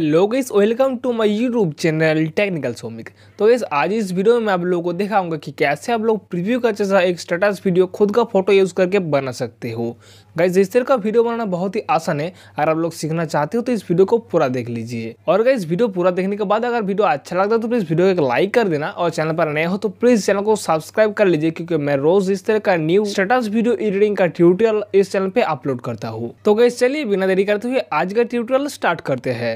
hello guys welcome to my YouTube channel technical Somik तो इस आज इस वीडियो में मैं आप लोगों को दिखाऊंगा कि कैसे आप लोग प्रीव्यू का जैसा एक स्टेटस वीडियो खुद का फोटो यूज़ करके बना सकते हो गाइस इस तरह का वीडियो बनाना बहुत ही आसान है अगर आप लोग सीखना चाहते हो तो इस वीडियो को पूरा देख लीजिए और गाइस वीडियो पूरा देखने के बाद अगर वीडियो अच्छा लगता है तो प्लीज़ वीडियो को एक लाइक कर देना और चैनल पर नए हो तो प्लीज़ चैनल को सब्सक्राइब कर लीजिए क्योंकि मैं रोज इस तरह का न्यू स्टेटस वीडियो एडिटिंग का ट्यूटोरियल इस चैनल पर अपलोड करता हूँ तो गाइज चलिए बिना देरी करते हुए आज का ट्यूटोरियल स्टार्ट करते हैं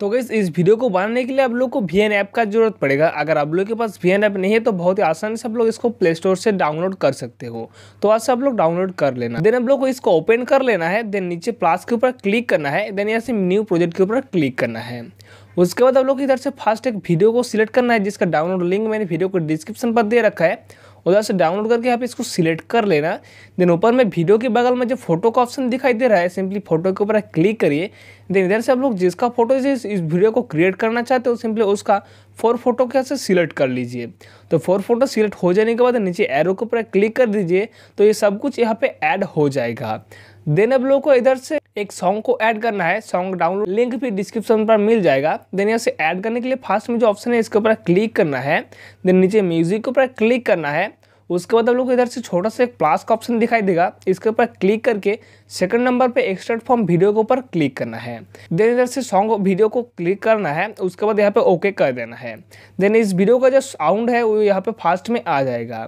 तो गई इस वीडियो को बनाने के लिए आप लोग को वी एन ऐप का जरूरत पड़ेगा अगर आप लोग के पास वी एन ऐप नहीं है तो बहुत ही आसानी से आप लोग इसको प्ले स्टोर से डाउनलोड कर सकते हो तो आज से आप लोग डाउनलोड कर लेना देन आप लोग को इसको ओपन कर लेना है देन नीचे प्लास के ऊपर क्लिक करना है देन यहाँ से न्यू प्रोजेक्ट के ऊपर क्लिक करना है उसके बाद आप लोग इधर से फास्ट एक वीडियो को सिलेक्ट करना है जिसका डाउनलोड लिंक मैंने वीडियो को डिस्क्रिप्शन पर दे रखा है उधर से डाउनलोड करके यहाँ पे इसको सिलेक्ट कर लेना देन ऊपर में वीडियो के बगल में जो फोटो का ऑप्शन दिखाई दे रहा है सिंपली फोटो के ऊपर क्लिक करिए देन इधर से आप लोग जिसका फोटो जिस इस वीडियो को क्रिएट करना चाहते हो सिंपली उसका फोर फोटो के से सिलेक्ट कर लीजिए तो फोर फोटो सिलेक्ट हो जाने के बाद नीचे एरो के ऊपर क्लिक कर दीजिए तो ये सब कुछ यहाँ पे ऐड हो जाएगा देन अब लोगों को इधर से एक सॉन्ग को ऐड करना है सॉन्ग डाउनलोड लिंक भी डिस्क्रिप्शन पर मिल जाएगा देन यहाँ से ऐड करने के लिए फास्ट में जो ऑप्शन है इसके ऊपर क्लिक करना है देन नीचे म्यूजिक के ऊपर क्लिक करना है उसके बाद आप लोग इधर से छोटा सा एक प्लास का ऑप्शन दिखाई देगा इसके ऊपर क्लिक करके सेकंड नंबर पे एक्सट्रैक्ट फॉर्म वीडियो के ऊपर क्लिक करना है देन इधर से सॉन्ग वीडियो को क्लिक करना है उसके बाद यहाँ पे ओके कर देना है देन इस वीडियो का जो साउंड है वो यहाँ पे फास्ट में आ जाएगा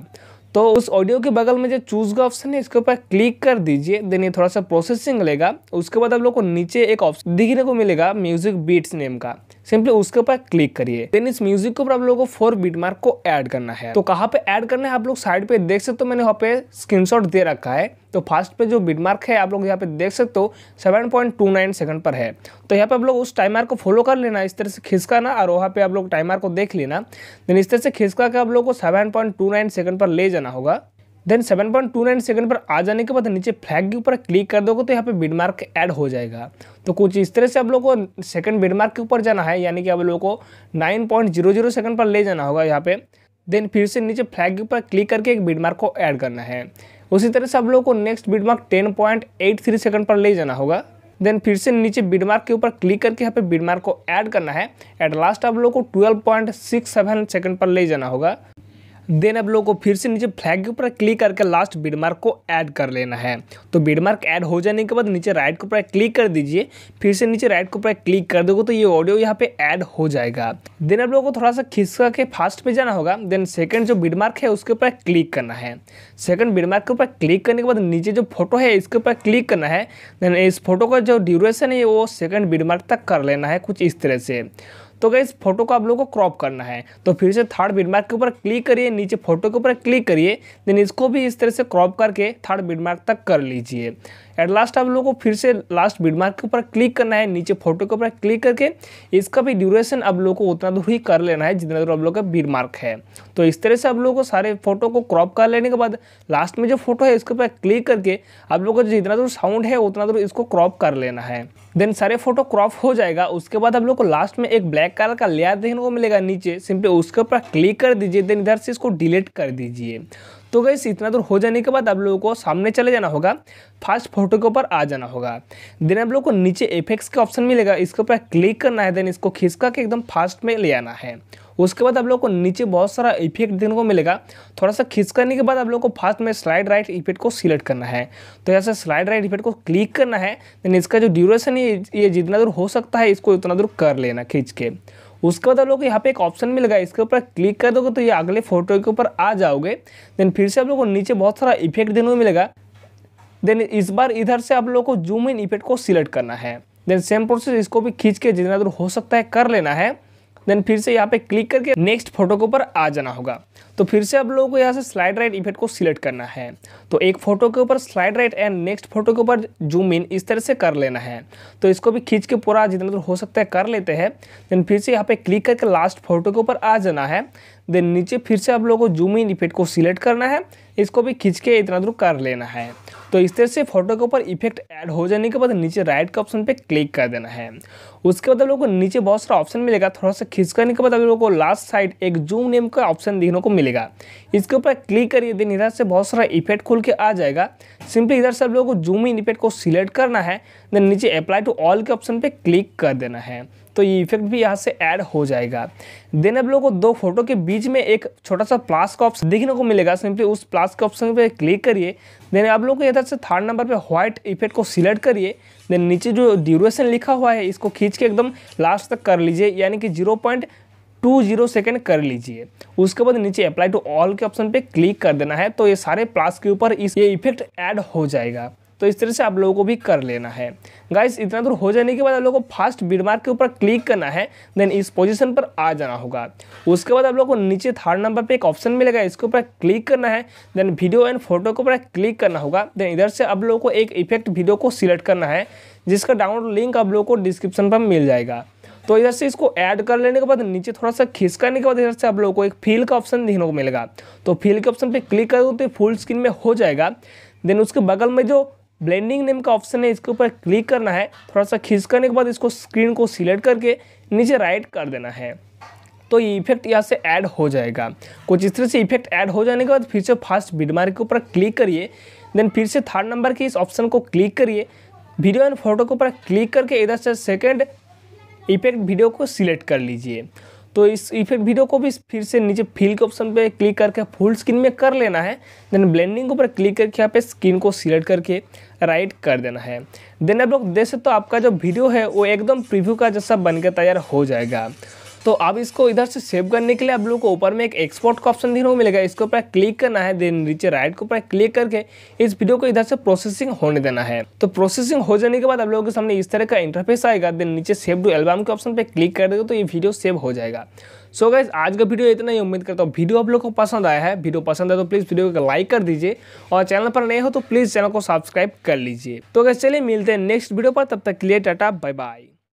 तो उस ऑडियो के बगल में जो चूज़ का ऑप्शन है इसके ऊपर क्लिक कर दीजिए देन ये थोड़ा सा प्रोसेसिंग लेगा उसके बाद आप लोग को नीचे एक ऑप्शन दिखने को मिलेगा म्यूजिक बीट्स नेम का सिंपली उसके ऊपर क्लिक करिए देन इस म्यूजिक ऊपर आप लोगों को फोर बीट मार्क को ऐड करना है तो कहाँ पे ऐड करना है आप लोग साइड पे देख सकते हो मैंने वहाँ पे स्क्रीनशॉट दे रखा है तो फास्ट पे जो बिटमार्क है आप लोग यहाँ पे देख सकते हो seven point two nine second पर है तो यहाँ पे आप लोग उस टाइमर को फॉलो कर लेना इस तरह से खिसकाना और वहाँ पे आप लोग टाइमर को देख लेना देन इस तरह से खिसका के आप लोग को seven point two nine second पर ले जाना होगा then seven point two nine पर आ जाने के बाद नीचे फ्लैग के ऊपर क्लिक कर दोगे तो यहाँ पे बिड मार्क ऐड हो जाएगा तो कुछ इस तरह से आप लोग को सेकंड बिड मार्क के ऊपर जाना है यानी कि आप लोगों को नाइन पॉइंट जीरो जीरो पर ले जाना होगा यहाँ पे देन फिर से नीचे फ्लैग के ऊपर क्लिक करके एक बिड मार्क को ऐड करना है उसी तरह से आप लोगों को next beat mark ten point eight three पर ले जाना होगा देन फिर से नीचे बिड मार्क के ऊपर क्लिक करके यहाँ पे बिड मार्क को ऐड करना है एट लास्ट आप लोग को twelve point six seven second पर ले जाना होगा देन अब लोगों को फिर से नीचे फ्लैग के ऊपर क्लिक करके लास्ट बीडमार्क को ऐड कर लेना है तो बीडमार्क ऐड हो जाने के बाद नीचे राइट के ऊपर क्लिक कर दीजिए फिर से नीचे राइट के ऊपर क्लिक कर दोगे तो ये ऑडियो यहाँ पे ऐड हो जाएगा देन अब लोगों को थोड़ा सा खिसका के फास्ट पे जाना होगा देन सेकंड जो बीडमार्क है उसके ऊपर क्लिक करना है सेकंड बीडमार्क के ऊपर क्लिक करने के बाद नीचे जो फोटो है इसके ऊपर क्लिक करना है देन इस फोटो का जो ड्यूरेशन है वो सेकेंड बीडमार्क तक कर लेना है कुछ इस तरह से तो गई फोटो को आप लोगों को क्रॉप करना है तो फिर से थर्ड बिडमार्क के ऊपर क्लिक करिए नीचे फोटो के ऊपर क्लिक करिए देन इसको भी इस तरह से क्रॉप करके थर्ड बिडमार्क तक कर लीजिए एट लास्ट आप लोगों को फिर से लास्ट बिड मार्क के ऊपर क्लिक करना है नीचे फोटो के ऊपर क्लिक करके इसका भी ड्यूरेशन आप लोग को उतना दूर ही कर लेना है जितना दूर आप लोग का बिड मार्क है तो इस तरह से आप लोगों को सारे फोटो को क्रॉप कर लेने के बाद लास्ट में जो फोटो है इसके ऊपर क्लिक करके आप लोग का जितना दूर साउंड है उतना दूर इसको क्रॉप कर लेना है देन सारे फोटो क्रॉप हो जाएगा उसके बाद आप लोग को लास्ट में एक ब्लैक कलर का लेयर देखने को मिलेगा नीचे सिंपली उसके ऊपर क्लिक कर दीजिए देन इधर से इसको डिलीट कर दीजिए तो गई इतना दूर हो जाने के बाद आप लोगों को सामने चले जाना होगा फास्ट फोटो के ऊपर आ जाना होगा देन आप लोग को नीचे इफेक्ट्स का ऑप्शन मिलेगा इसके ऊपर क्लिक करना है देन इसको खिसका के एकदम फास्ट में ले आना है उसके बाद आप लोग को नीचे बहुत सारा इफेक्ट देखने को मिलेगा थोड़ा सा खींच करने के बाद आप लोग को फास्ट में स्लाइड राइट इफेक्ट को सिलेक्ट करना है तो यहाँ से स्लाइड राइट इफेक्ट को क्लिक करना है देन इसका जो ड्यूरेशन ये जितना दूर हो सकता है इसको उतना दूर कर लेना खींच के उसके बाद आप लोग यहाँ पे एक ऑप्शन मिल गया इसके ऊपर क्लिक कर दोगे तो ये अगले फोटो के ऊपर आ जाओगे देन फिर से आप लोग को नीचे बहुत सारा इफेक्ट देने को मिलेगा देन इस बार इधर से आप लोग को जूम इन इफेक्ट को सिलेक्ट करना है देन सेम प्रोसेस इसको भी खींच के जितना दूर हो सकता है कर लेना है देन फिर से यहाँ पे क्लिक करके नेक्स्ट फोटो के ऊपर आ जाना होगा तो फिर से आप लोगों को यहाँ से स्लाइड राइट इफेक्ट को सिलेक्ट करना है तो एक फोटो के ऊपर slide right and next photo के ऊपर जूम इन इस तरह से कर लेना है तो इसको भी खींच के पूरा जितना दूर हो सकता है कर लेते हैं देन फिर से यहाँ पे क्लिक करके लास्ट फोटो के ऊपर आ जाना है देन नीचे फिर से आप लोगों को जूम इन इफेक्ट को सिलेक्ट करना है इसको भी खींच के इतना दूर कर लेना है तो इस तरह से फोटो के ऊपर इफेक्ट ऐड हो जाने के बाद नीचे राइट के ऑप्शन पे क्लिक कर देना है उसके बाद आप लोगों को नीचे बहुत सारा ऑप्शन मिलेगा थोड़ा सा खींच करने के बाद आप लोगों को लास्ट साइड एक जूम नेम का ऑप्शन देखने को मिलेगा इसके ऊपर क्लिक करिए देन इधर से बहुत सारा इफेक्ट खुल के आ जाएगा सिंपली इधर से आप लोगों को जूम इन इफेक्ट को सिलेक्ट करना है देन नीचे अप्लाई टू ऑल के ऑप्शन पर क्लिक कर देना है तो ये इफेक्ट भी यहाँ से ऐड हो जाएगा देन आप लोगों को दो फोटो के बीच में एक छोटा सा प्लास का ऑप्शन देखने को मिलेगा सिंपली उस प्लास के ऑप्शन पे क्लिक करिए देन आप लोगों को इधर से थर्ड नंबर पे व्हाइट इफेक्ट को सिलेक्ट करिए देन नीचे जो ड्यूरेशन लिखा हुआ है इसको खींच के एकदम लास्ट तक कर लीजिए यानी कि zero point two zero second कर लीजिए उसके बाद नीचे अप्लाई टू ऑल के ऑप्शन पे क्लिक कर देना है तो ये सारे प्लास के ऊपर इस ये इफेक्ट ऐड हो जाएगा तो इस तरह से आप लोगों को भी कर लेना है गाइस इतना दूर हो जाने के बाद आप लोगों को फास्ट बीड मार्क के ऊपर क्लिक करना है देन इस पोजीशन पर आ जाना होगा उसके बाद आप लोगों को नीचे थर्ड नंबर पे एक ऑप्शन मिलेगा इसके ऊपर क्लिक करना है देन वीडियो एंड फोटो के ऊपर क्लिक करना होगा देन इधर से आप लोगों को एक इफेक्ट वीडियो को सिलेक्ट करना है जिसका डाउनलोड लिंक आप लोगों को डिस्क्रिप्शन पर मिल जाएगा तो इधर से इसको ऐड कर लेने के बाद नीचे थोड़ा सा खिसकाने के बाद इधर से आप लोगों को एक फील का ऑप्शन देखने को मिलेगा तो फील के ऑप्शन पे क्लिक करोगे तो फुल स्क्रीन में हो जाएगा देन उसके बगल में जो ब्लेंडिंग नेम का ऑप्शन है इसके ऊपर क्लिक करना है थोड़ा सा खींच करने के बाद इसको स्क्रीन को सिलेक्ट करके नीचे राइट कर देना है तो ये इफेक्ट यहाँ से ऐड हो जाएगा कुछ इस तरह से इफेक्ट ऐड हो जाने के बाद फिर से फास्ट बिडमार्क के ऊपर क्लिक करिए देन फिर से थर्ड नंबर के इस ऑप्शन को क्लिक करिए वीडियो एंड फोटो के ऊपर क्लिक करके इधर से सेकेंड इफेक्ट वीडियो को सिलेक्ट कर लीजिए तो इस इफेक्ट वीडियो को भी फिर से नीचे फील के ऑप्शन पे क्लिक करके फुल स्क्रीन में कर लेना है देन ब्लेंडिंग के ऊपर क्लिक करके यहाँ पे स्क्रीन को सिलेक्ट करके राइट कर देना है देन आप लोग देख सकते हो तो आपका जो वीडियो है वो एकदम प्रीव्यू का जैसा बनकर तैयार हो जाएगा तो अब इसको इधर से सेव करने के लिए आप लोग को ऊपर में एक एक्सपोर्ट का ऑप्शन देखने को मिलेगा इसके ऊपर क्लिक करना है देन नीचे राइट के ऊपर क्लिक करके इस वीडियो को इधर से प्रोसेसिंग होने देना है तो प्रोसेसिंग हो जाने के बाद आप लोगों के सामने इस तरह का इंटरफेस आएगा देन नीचे सेव टू एल्बम के ऑप्शन पर क्लिक कर देगा तो ये वीडियो सेव हो जाएगा सो so गाइज आज का वीडियो इतना ही उम्मीद करता हूँ वीडियो आप लोग को पसंद आया है वीडियो पसंद है तो प्लीज़ वीडियो को लाइक कर दीजिए और चैनल पर नए हो तो प्लीज़ चैनल को सब्सक्राइब कर लीजिए तो गैस चलिए मिलते हैं नेक्स्ट वीडियो पर तब तक क्लियर टाटा बाय बाय